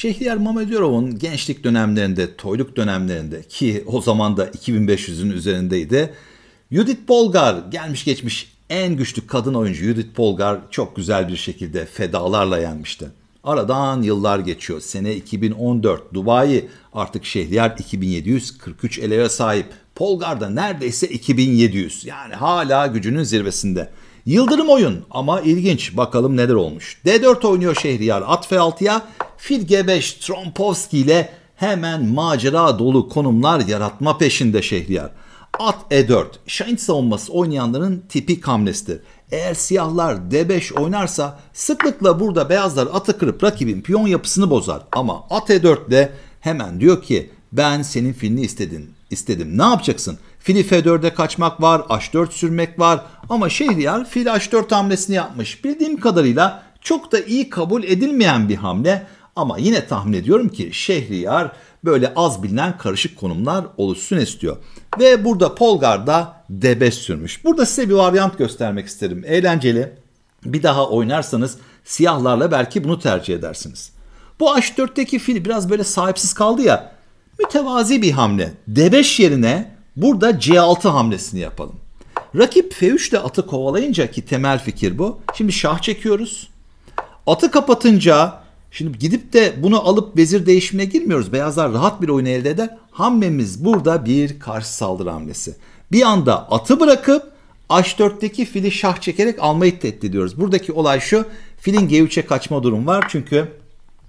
Şehriyar Mamedyarov'un gençlik dönemlerinde, toyluk dönemlerinde ki o zaman da 2500'ün üzerindeydi. Judith Polgar gelmiş geçmiş en güçlü kadın oyuncu Judith Polgar çok güzel bir şekilde fedalarla yenmişti. Aradan yıllar geçiyor. Sene 2014 Dubai artık Şehriyar 2743 eleve sahip. Polgar da neredeyse 2700 yani hala gücünün zirvesinde. Yıldırım oyun ama ilginç bakalım neler olmuş. D4 oynuyor Şehriyar at F6'ya Filgebeş Trompowski ile hemen macera dolu konumlar yaratma peşinde Şehriyar. At E4 Şahin savunması oynayanların tipik hamlesidir. Eğer siyahlar D5 oynarsa sıklıkla burada beyazlar atı kırıp rakibin piyon yapısını bozar. Ama at E4 de hemen diyor ki ben senin filini istedim. istedim. Ne yapacaksın? Fili F4'e kaçmak var, H4 sürmek var. Ama Şehriyar fil H4 hamlesini yapmış. Bildiğim kadarıyla çok da iyi kabul edilmeyen bir hamle. Ama yine tahmin ediyorum ki Şehriyar böyle az bilinen karışık konumlar oluşsun istiyor. Ve burada Polgar da debe sürmüş. Burada size bir varyant göstermek isterim. Eğlenceli. Bir daha oynarsanız siyahlarla belki bunu tercih edersiniz. Bu H4'teki fil biraz böyle sahipsiz kaldı ya. Mütevazi bir hamle. D5 yerine burada C6 hamlesini yapalım. Rakip F3 ile atı kovalayınca ki temel fikir bu. Şimdi şah çekiyoruz. Atı kapatınca Şimdi gidip de bunu alıp vezir değişimine girmiyoruz. Beyazlar rahat bir oyun elde eder. Hamlemiz burada bir karşı saldırı hamlesi. Bir anda atı bırakıp H4'teki fili şah çekerek almayı tehdit ediyoruz. Buradaki olay şu. Filin G3'e kaçma durum var. Çünkü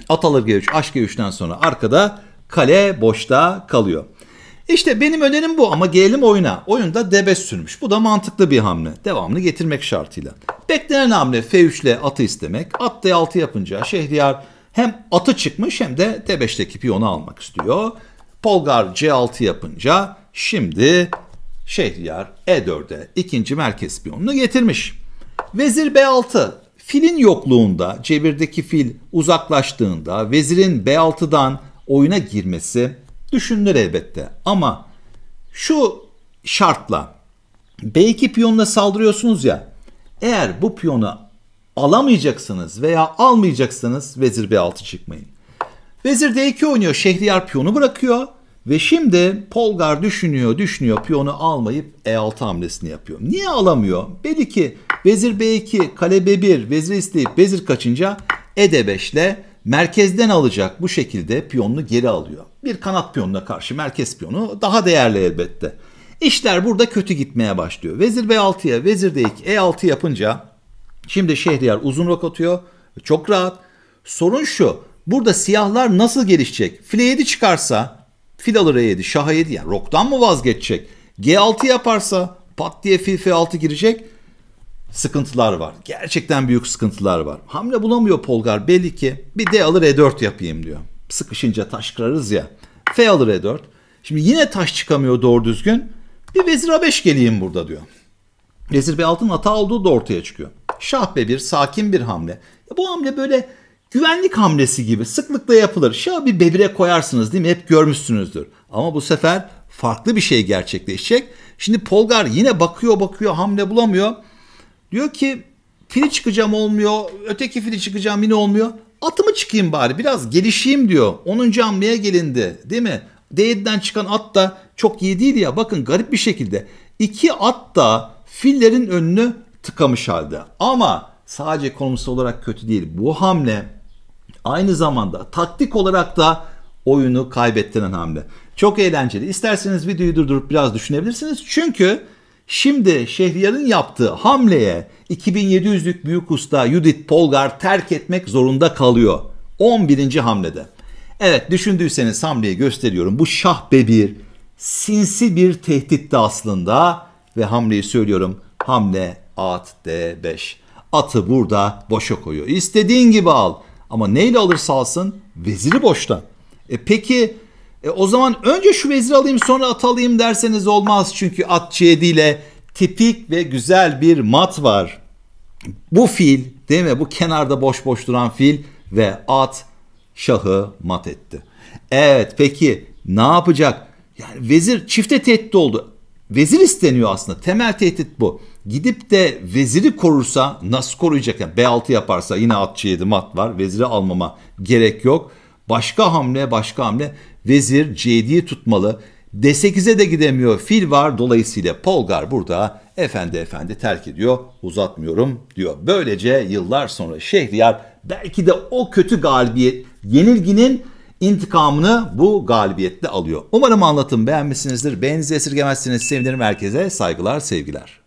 at alır G3, H G3'ten sonra arkada kale boşta kalıyor. İşte benim önerim bu ama gelelim oyuna. Oyunda debe sürmüş. Bu da mantıklı bir hamle. devamlı getirmek şartıyla. Beklenen hamle F3 ile atı istemek. At D6 yapınca Şehriyar hem atı çıkmış hem de D5'teki piyonu almak istiyor. Polgar C6 yapınca şimdi Şehriyar E4'e ikinci merkez piyonunu getirmiş. Vezir B6 filin yokluğunda cebirdeki fil uzaklaştığında vezirin B6'dan oyuna girmesi Düşündür elbette ama şu şartla B2 piyonla saldırıyorsunuz ya eğer bu piyonu alamayacaksınız veya almayacaksınız vezir B6 çıkmayın. Vezir D2 oynuyor şehriyar piyonu bırakıyor ve şimdi Polgar düşünüyor düşünüyor piyonu almayıp E6 hamlesini yapıyor. Niye alamıyor? Belli ki vezir B2 kale B1 vezir isteyip vezir kaçınca E5 ile merkezden alacak bu şekilde piyonunu geri alıyor. Bir kanat piyonuna karşı merkez piyonu daha değerli elbette. İşler burada kötü gitmeye başlıyor. Vezir B6'ya, vezir D2, E6 yapınca şimdi Şehriyar uzun rok atıyor. Çok rahat. Sorun şu. Burada siyahlar nasıl gelişecek? File 7 çıkarsa fil alır E7, şah 7 yani roktan mı vazgeçecek? G6 yaparsa pat diye fil F6 girecek sıkıntılar var. Gerçekten büyük sıkıntılar var. Hamle bulamıyor Polgar belli ki bir D alır E4 yapayım diyor. Sıkışınca taş kırarız ya. F alır E4. Şimdi yine taş çıkamıyor doğru düzgün. Bir vezir A5 geleyim burada diyor. Vezir B6'nın hata olduğu da ortaya çıkıyor. Şah B1 sakin bir hamle. Ya bu hamle böyle güvenlik hamlesi gibi sıklıkla yapılır. Şah bir B1'e koyarsınız değil mi? Hep görmüşsünüzdür. Ama bu sefer farklı bir şey gerçekleşecek. Şimdi Polgar yine bakıyor bakıyor hamle bulamıyor. Diyor ki fili çıkacağım olmuyor. Öteki fili çıkacağım yine olmuyor. Atımı çıkayım bari biraz gelişeyim diyor. 10. hamleye gelindi değil mi? D7'den çıkan at da çok iyi değil ya. Bakın garip bir şekilde. iki at da fillerin önünü tıkamış halde. Ama sadece ekonomisi olarak kötü değil. Bu hamle aynı zamanda taktik olarak da oyunu kaybettiren hamle. Çok eğlenceli. İsterseniz videoyu durdurup biraz düşünebilirsiniz. Çünkü Şimdi Şehriyar'ın yaptığı hamleye 2700'lük büyük usta Judith Polgar terk etmek zorunda kalıyor. 11. hamlede. Evet düşündüyseniz hamleyi gösteriyorum. Bu şah bebir, sinsi bir tehditti aslında ve hamleyi söylüyorum. Hamle at d5. Atı burada boşa koyuyor. İstediğin gibi al. Ama neyle alırsa alsın veziri boşta. E peki e o zaman önce şu veziri alayım sonra at alayım derseniz olmaz. Çünkü at c7 ile tipik ve güzel bir mat var. Bu fil değil mi? Bu kenarda boş boş duran fil ve at şahı mat etti. Evet peki ne yapacak? Yani vezir çifte tehdit oldu. Vezir isteniyor aslında. Temel tehdit bu. Gidip de veziri korursa nasıl koruyacak? Yani B6 yaparsa yine at C7 mat var. Veziri almama gerek yok. Başka hamle başka hamle vezir C7'yi tutmalı. D8'e de gidemiyor. Fil var dolayısıyla Polgar burada efendi efendi terk ediyor. Uzatmıyorum diyor. Böylece yıllar sonra Şehriyar belki de o kötü galibiyet yenilginin intikamını bu galibiyetle alıyor. Umarım anlatım beğenmişsinizdir. Beğeninizi esirgemezsiniz. Sevinirim herkese. Saygılar, sevgiler.